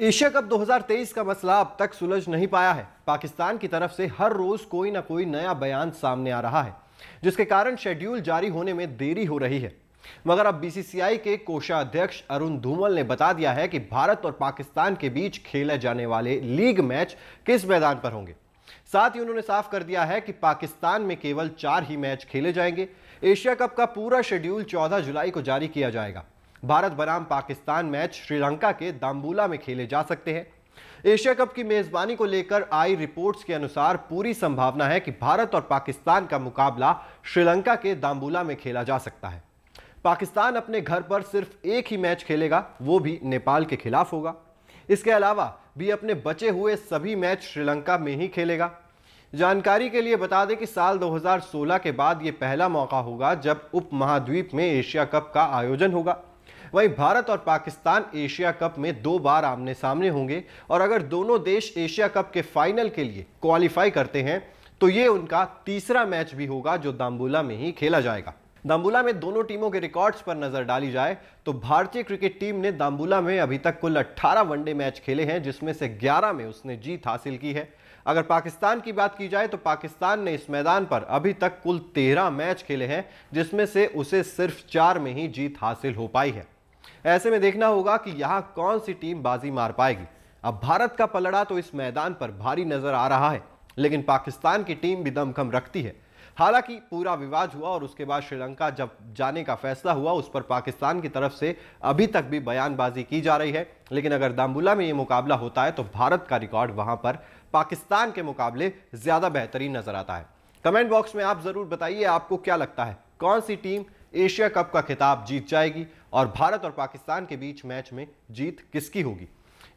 Asia cup 2023 का मसला अब तक सुलझ नहीं पाया है पाकिस्तान की तरफ से हर रोज कोई ना कोई नया बयान सामने आ रहा है जिसके कारण शेड्यूल जारी होने में देरी हो रही है मगर अब बीसीसीआई के कोषाध्यक्ष अरुण धूमल ने बता दिया है कि भारत और पाकिस्तान के बीच खेले जाने वाले लीग मैच किस मैदान पर होंगे साथ ही उन्होंने साफ कर दिया है कि पाकिस्तान में केवल चार ही मैच खेले जाएंगे एशिया कप का पूरा शेड्यूल 14 जुलाई को जारी किया जाएगा भारत बनाम पाकिस्तान मैच श्रीलंका के दाम्बूला में खेले जा सकते हैं एशिया कप की मेजबानी को लेकर आई रिपोर्ट्स के अनुसार पूरी संभावना है कि भारत और पाकिस्तान का मुकाबला श्रीलंका के दाम्बूला में खेला जा सकता है पाकिस्तान अपने घर पर सिर्फ एक ही मैच खेलेगा वो भी नेपाल के खिलाफ होगा इसके अलावा भी अपने बचे हुए सभी मैच श्रीलंका में ही खेलेगा जानकारी के लिए बता दें कि साल 2016 के बाद ये पहला मौका होगा जब उप महाद्वीप में एशिया कप का आयोजन होगा वहीं भारत और पाकिस्तान एशिया कप में दो बार आमने सामने होंगे और अगर दोनों देश एशिया कप के फाइनल के लिए क्वालिफाई करते हैं तो ये उनका तीसरा मैच भी होगा जो दाम्बूला में ही खेला जाएगा दाम्बूला में दोनों टीमों के रिकॉर्ड्स पर नजर डाली जाए तो भारतीय क्रिकेट टीम ने दाम्बूला में अभी तक कुल 18 वनडे मैच खेले हैं जिसमें से 11 में उसने जीत हासिल की है अगर पाकिस्तान की बात की जाए तो पाकिस्तान ने इस मैदान पर अभी तक कुल 13 मैच खेले हैं जिसमें से उसे सिर्फ चार में ही जीत हासिल हो पाई है ऐसे में देखना होगा कि यहां कौन सी टीम बाजी मार पाएगी अब भारत का पलड़ा तो इस मैदान पर भारी नजर आ रहा है लेकिन पाकिस्तान की टीम भी दमखम रखती है हालांकि पूरा विवाद हुआ और उसके बाद श्रीलंका जब जाने का फैसला हुआ उस पर पाकिस्तान की तरफ से अभी तक भी बयानबाजी की जा रही है लेकिन अगर दाम्बुला में ये मुकाबला होता है तो भारत का रिकॉर्ड वहां पर पाकिस्तान के मुकाबले ज्यादा बेहतरीन नजर आता है कमेंट बॉक्स में आप जरूर बताइए आपको क्या लगता है कौन सी टीम एशिया कप का खिताब जीत जाएगी और भारत और पाकिस्तान के बीच मैच में जीत किसकी होगी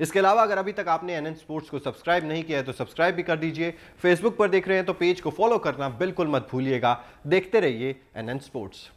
इसके अलावा अगर अभी तक आपने एन स्पोर्ट्स को सब्सक्राइब नहीं किया है तो सब्सक्राइब भी कर दीजिए फेसबुक पर देख रहे हैं तो पेज को फॉलो करना बिल्कुल मत भूलिएगा देखते रहिए एन स्पोर्ट्स